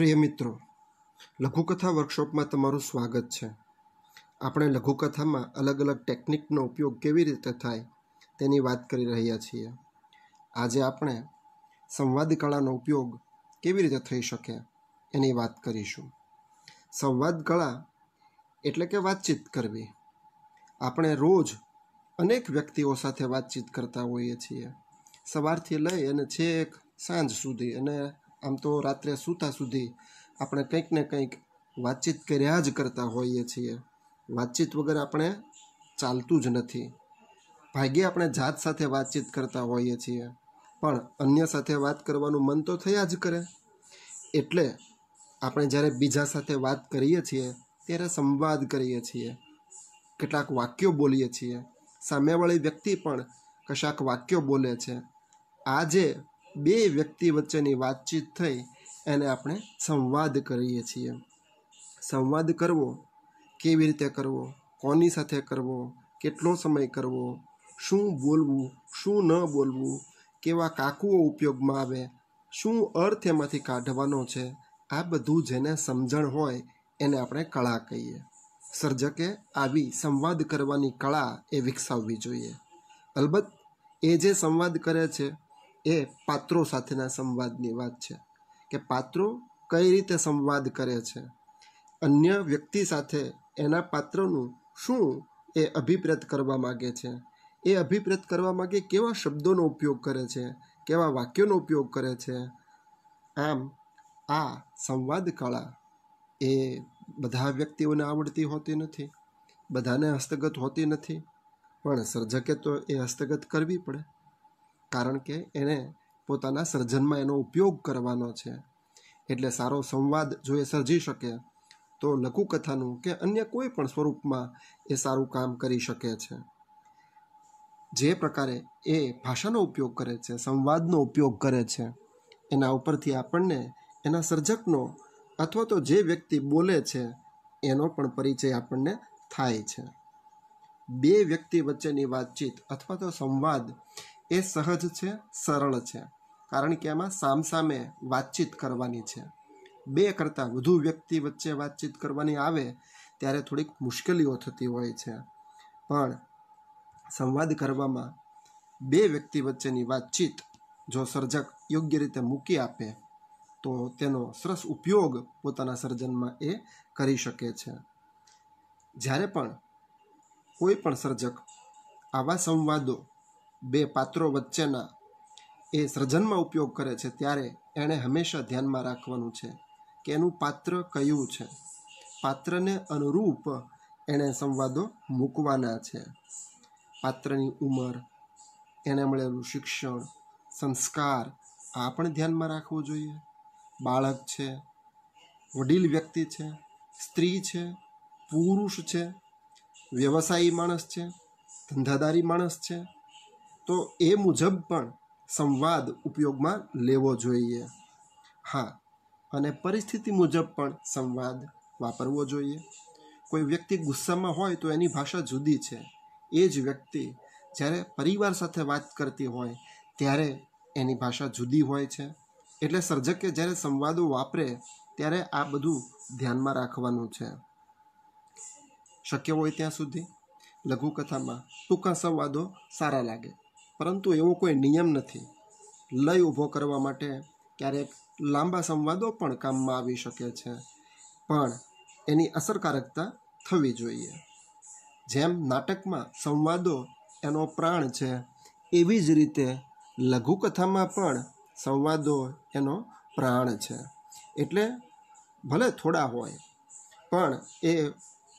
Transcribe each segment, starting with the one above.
પ્રિય મિત્રો લઘુકથા વર્કશોપમાં તમારું સ્વાગત છે આપણે લઘુકથામાં અલગ અલગ ટેકનિકનો ઉપયોગ કેવી રીતે થાય તેની વાત કરી રહ્યા છીએ આજે આપણે સંવાદ કળાનો ઉપયોગ કેવી રીતે થઈ શકે એની વાત કરીશું સંવાદ કળા એટલે કે વાતચીત કરવી આપણે રોજ અનેક વ્યક્તિઓ સાથે વાતચીત કરતા હોઈએ છીએ સવારથી લઈ અને છેક સાંજ સુધી અને આમ તો રાત્રે સૂતા સુધી આપણે કંઈક ને કંઈક વાતચીત કર્યા જ કરતા હોઈએ છીએ વાતચીત વગર આપણે ચાલતું જ નથી ભાગ્યે આપણે જાત સાથે વાતચીત કરતા હોઈએ છીએ પણ અન્ય સાથે વાત કરવાનું મન તો થયા જ કરે એટલે આપણે જ્યારે બીજા સાથે વાત કરીએ છીએ ત્યારે સંવાદ કરીએ છીએ કેટલાક વાક્યો બોલીએ છીએ સામેવાળી વ્યક્તિ પણ કશાક વાક્યો બોલે છે આ જે બે વ્યક્તિ વચ્ચેની વાતચીત થઈ એને આપણે સંવાદ કરીએ છીએ સંવાદ કરવો કેવી રીતે કરવો કોની સાથે કરવો કેટલો સમય કરવો શું બોલવું શું ન બોલવું કેવા કાકુઓ ઉપયોગમાં આવે શું અર્થ એમાંથી કાઢવાનો છે આ બધું જેને સમજણ હોય એને આપણે કળા કહીએ સર્જકે આવી સંવાદ કરવાની કળા એ વિકસાવવી જોઈએ અલબત્ત એ જે સંવાદ કરે છે એ પાત્રો સાથેના સંવાદની વાત છે કે પાત્રો કઈ રીતે સંવાદ કરે છે અન્ય વ્યક્તિ સાથે એના પાત્રનું શું એ અભિપ્રેત કરવા માગે છે એ અભિપ્રેત કરવા માગે કેવા શબ્દોનો ઉપયોગ કરે છે કેવા વાક્યોનો ઉપયોગ કરે છે આમ આ સંવાદ કળા એ બધા વ્યક્તિઓને આવડતી હોતી નથી બધાને હસ્તગત હોતી નથી પણ સર્જકે તો એ હસ્તગત કરવી પડે કારણ કે એણે પોતાના સર્જનમાં એનો ઉપયોગ કરવાનો છે એટલે સારો સંવાદ જો એ સર્જી શકે તો લઘુકથાનું કે અન્ય કોઈ પણ સ્વરૂપમાં એ સારું કામ કરી શકે છે જે પ્રકારે એ ભાષાનો ઉપયોગ કરે છે સંવાદનો ઉપયોગ કરે છે એના ઉપરથી આપણને એના સર્જકનો અથવા તો જે વ્યક્તિ બોલે છે એનો પણ પરિચય આપણને થાય છે બે વ્યક્તિ વચ્ચેની વાતચીત અથવા તો સંવાદ એ સહજ છે સરળ છે કારણ કે આમાં સામસામે વાતચીત કરવાની છે બે કરતાં વધુ વ્યક્તિ વચ્ચે વાતચીત કરવાની આવે ત્યારે થોડીક મુશ્કેલીઓ થતી હોય છે પણ સંવાદ કરવામાં બે વ્યક્તિ વચ્ચેની વાતચીત જો સર્જક યોગ્ય રીતે મૂકી આપે તો તેનો સરસ ઉપયોગ પોતાના સર્જનમાં એ કરી શકે છે જ્યારે પણ કોઈ પણ સર્જક આવા સંવાદો બે પાત્રો વચ્ચેના એ સર્જનમાં ઉપયોગ કરે છે ત્યારે એણે હંમેશા ધ્યાનમાં રાખવાનું છે કે એનું પાત્ર કયું છે પાત્રને અનુરૂપ એણે સંવાદો મૂકવાના છે પાત્રની ઉંમર એને મળેલું શિક્ષણ સંસ્કાર આ પણ ધ્યાનમાં રાખવું જોઈએ બાળક છે વડીલ વ્યક્તિ છે સ્ત્રી છે પુરુષ છે વ્યવસાયી માણસ છે ધંધાદારી માણસ છે તો એ મુજબ પણ સંવાદ ઉપયોગમાં લેવો જોઈએ હા અને પરિસ્થિતિ મુજબ પણ સંવાદ વાપરવો જોઈએ કોઈ વ્યક્તિ ગુસ્સામાં હોય તો એની ભાષા જુદી છે એ જ વ્યક્તિ જ્યારે પરિવાર સાથે વાત કરતી હોય ત્યારે એની ભાષા જુદી હોય છે એટલે સર્જકે જ્યારે સંવાદો વાપરે ત્યારે આ બધું ધ્યાનમાં રાખવાનું છે શક્ય હોય ત્યાં સુધી લઘુકથામાં ટૂંકા સંવાદો સારા લાગે પરંતુ એવો કોઈ નિયમ નથી લય ઊભો કરવા માટે ક્યારેક લાંબા સંવાદો પણ કામમાં આવી શકે છે પણ એની અસરકારકતા થવી જોઈએ જેમ નાટકમાં સંવાદો એનો પ્રાણ છે એવી જ રીતે લઘુકથામાં પણ સંવાદો એનો પ્રાણ છે એટલે ભલે થોડા હોય પણ એ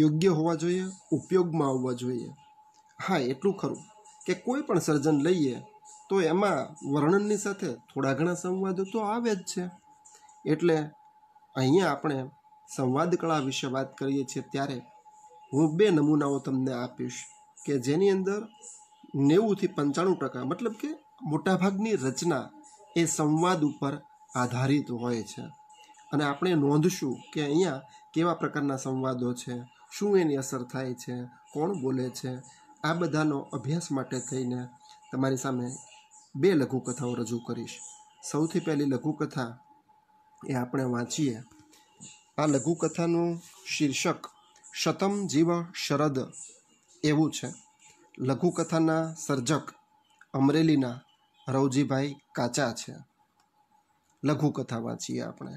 યોગ્ય હોવા જોઈએ ઉપયોગમાં આવવા જોઈએ હા એટલું ખરું કે કોઈ પણ સર્જન લઈએ તો એમાં વર્ણનની સાથે થોડા ઘણા સંવાદો તો આવે જ છે એટલે અહીંયા આપણે સંવાદ કળા વિશે વાત કરીએ છીએ ત્યારે હું બે નમૂનાઓ તમને આપીશ કે જેની અંદર નેવુંથી પંચાણું ટકા મતલબ કે મોટાભાગની રચના એ સંવાદ ઉપર આધારિત હોય છે અને આપણે નોંધશું કે અહીંયા કેવા પ્રકારના સંવાદો છે શું એની અસર થાય છે કોણ બોલે છે આ બધાનો અભ્યાસ માટે થઈને તમારી સામે બે લઘુકથાઓ રજૂ કરીશ સૌથી પહેલી લઘુકથા એ આપણે વાંચીએ આ લઘુકથાનું શીર્ષક શતમ જીવ શરદ એવું છે લઘુકથાના સર્જક અમરેલીના રવજીભાઈ કાચા છે લઘુકથા વાંચીએ આપણે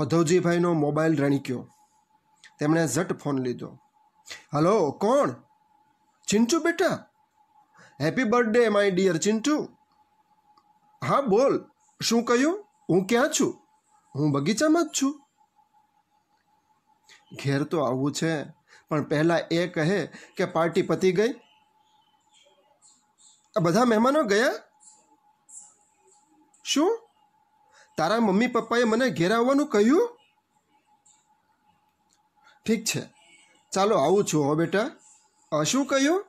ઓધવજીભાઈનો મોબાઈલ રણક્યો તેમણે ઝટ ફોન લીધો હલો કોણ ચિંટુ બેટા happy birthday my dear Chintu હા બોલ શું કહ્યું હું ક્યાં છું હું બગીચામાં જ છું ઘેર તો આવવું છે પણ પહેલાં એ કહે કે પાર્ટી પતી ગઈ આ બધા મહેમાનો ગયા શું તારા મમ્મી પપ્પાએ મને ઘેર આવવાનું કહ્યું ઠીક છે ચાલો આવું છું હો બેટા શું કહ્યું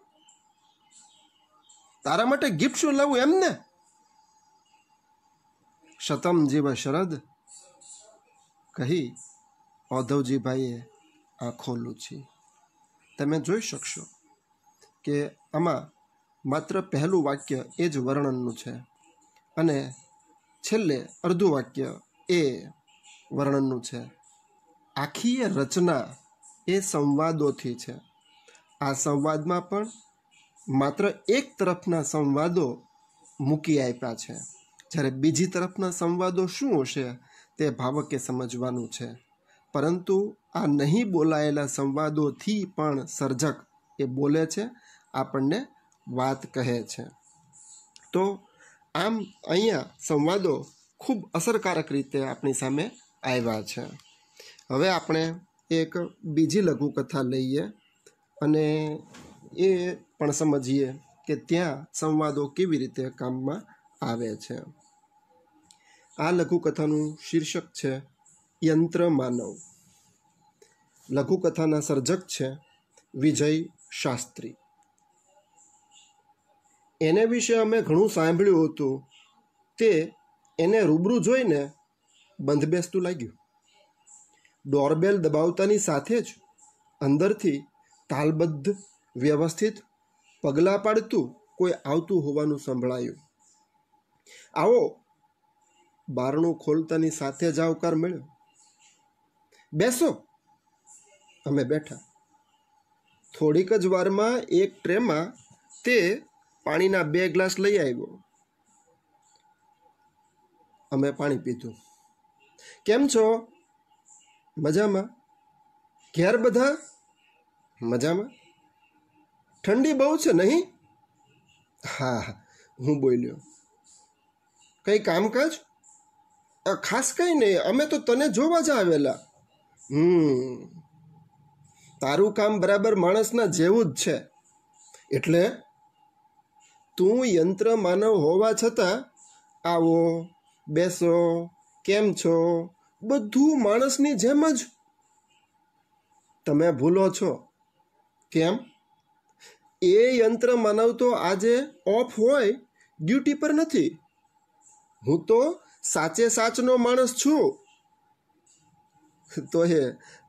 તારા માટે ગિફ્ટ શું લાવું એમ ને શતમ જેવા શરદ કહી ઔધવજીભાઈએ આ ખોલું છે તમે જોઈ શકશો કે આમાં માત્ર પહેલું વાક્ય એ જ વર્ણનનું છે અને છેલ્લે અડધું વાક્ય એ વર્ણનનું છે આખી રચના એ સંવાદોથી છે આ સંવાદમાં પણ માત્ર એક તરફના સંવાદો મૂકી આપ્યા છે જ્યારે બીજી તરફના સંવાદો શું હશે તે ભાવકે સમજવાનું છે પરંતુ આ નહીં બોલાયેલા સંવાદોથી પણ સર્જક એ બોલે છે આપણને વાત કહે છે તો આમ અહીંયા સંવાદો ખૂબ અસરકારક રીતે આપણી સામે આવ્યા છે હવે આપણે એક બીજી લઘુકથા લઈએ અને એ પણ સમજીએ કે ત્યાં સંવાદો કેવી રીતે કામમાં આવે છે આ લઘુકથાનું શીર્ષક છે યંત્ર માનવ લઘુકથાના સર્જક છે વિજય શાસ્ત્રી એને વિશે અમે ઘણું સાંભળ્યું હતું તે એને રૂબરૂ જોઈને બંધબેસતું લાગ્યું ડોરબેલ દબાવતાની સાથે જ અંદરથી તાલબદ્ધ વ્યવસ્થિત પગલાં પાડતું કોઈ આવતું હોવાનું સંભળાયું આવો બારણું ખોલતાની સાથે જ આવકાર મળ્યો બેસો અમે બેઠા થોડીક જ વારમાં એક ટ્રેમાં તે પાણીના બે ગ્લાસ લઈ આવ્યો અમે પાણી પીધું કેમ છો મજામાં ઘેર બધા મજામાં ઠંડી બહુ છે નહીં હા હા હું બોલ્યો કંઈ કામકાજ ખાસ કંઈ નહીં અમે તો તને જોવા જ આવેલા હમ તારું કામ બરાબર માણસના જેવું જ છે એટલે તું યંત્ર માનવ હોવા છતાં આવો બેસો કેમ છો બધું માણસની જેમ જ તમે ભૂલો છો કેમ એ યંત્ર માનવ તો આજે ઓફ હોય ડ્યુટી પર નથી હું તો સાચે સાચનો માણસ છું તો હે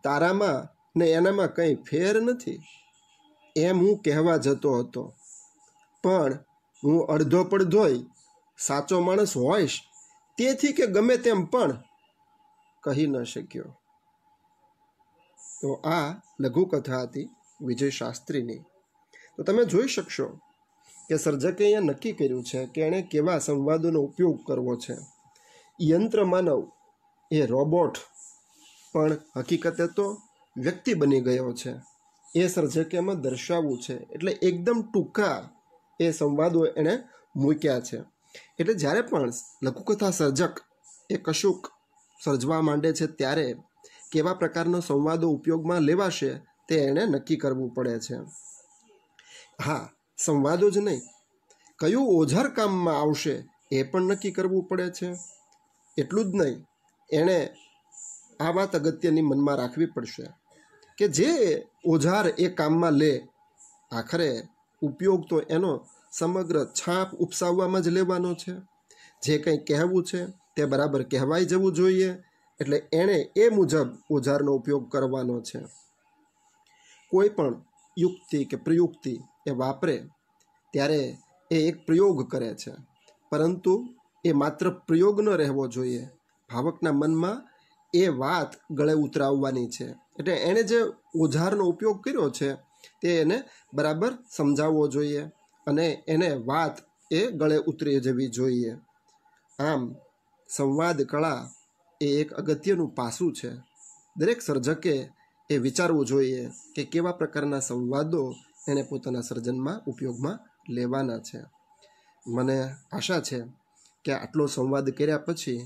તારામાં ને એનામાં કંઈ ફેર નથી એમ હું કહેવા જતો હતો પણ હું અડધો પડધોય સાચો માણસ હોઈશ તેથી કે ગમે તેમ પણ કહી ન શક્યો તો આ લઘુકથા હતી વિજય શાસ્ત્રીની તો તમે જોઈ શકશો કે સર્જકે અહીંયા નક્કી કર્યું છે કે એણે કેવા સંવાદોનો ઉપયોગ કરવો છે યંત્ર માનવ એ રોબોટ પણ હકીકતે તો વ્યક્તિ બની ગયો છે એ સર્જકે એમાં દર્શાવવું છે એટલે એકદમ ટૂંકા એ સંવાદો એણે મૂક્યા છે એટલે જ્યારે પણ લઘુકથા સર્જક એ કશુંક સર્જવા માંડે છે ત્યારે કેવા પ્રકારનો સંવાદો ઉપયોગમાં લેવાશે તે એણે નક્કી કરવું પડે છે હા સંવાદો જ નહીં કયું ઓઝર કામમાં આવશે એ પણ નક્કી કરવું પડે છે એટલું જ નહીં એણે આ વાત અગત્યની મનમાં રાખવી પડશે કે જે ઓઝાર એ કામમાં લે આખરે ઉપયોગ તો એનો સમગ્ર છાપ ઉપસાવવામાં જ લેવાનો છે જે કંઈ કહેવું છે તે બરાબર કહેવાય જવું જોઈએ એટલે એણે એ મુજબ ઓઝારનો ઉપયોગ કરવાનો છે કોઈ પણ યુક્તિ કે પ્રયુક્તિ એ વાપરે ત્યારે એ એક પ્રયોગ કરે છે પરંતુ એ માત્ર પ્રયોગ ન રહેવો જોઈએ ભાવકના મનમાં એ વાત ગળે ઉતરાવવાની છે એટલે એણે જે ઓઝારનો ઉપયોગ કર્યો છે તે એને બરાબર સમજાવવો જોઈએ અને એને વાત એ ગળે ઉતરી જવી જોઈએ આમ સંવાદ કળા એ એક અગત્યનું પાસું છે દરેક સર્જકે એ વિચારવું જોઈએ કે કેવા પ્રકારના સંવાદો એને પોતાના સર્જનમાં ઉપયોગમાં લેવાના છે મને આશા છે કે આટલો સંવાદ કર્યા પછી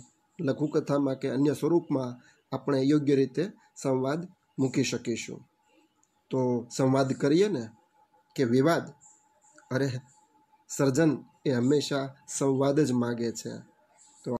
લઘુકથામાં કે અન્ય સ્વરૂપમાં આપણે યોગ્ય રીતે સંવાદ મૂકી શકીશું તો સંવાદ કરીએ ને કે વિવાદ અરે સર્જન એ હંમેશા સંવાદ જ માગે છે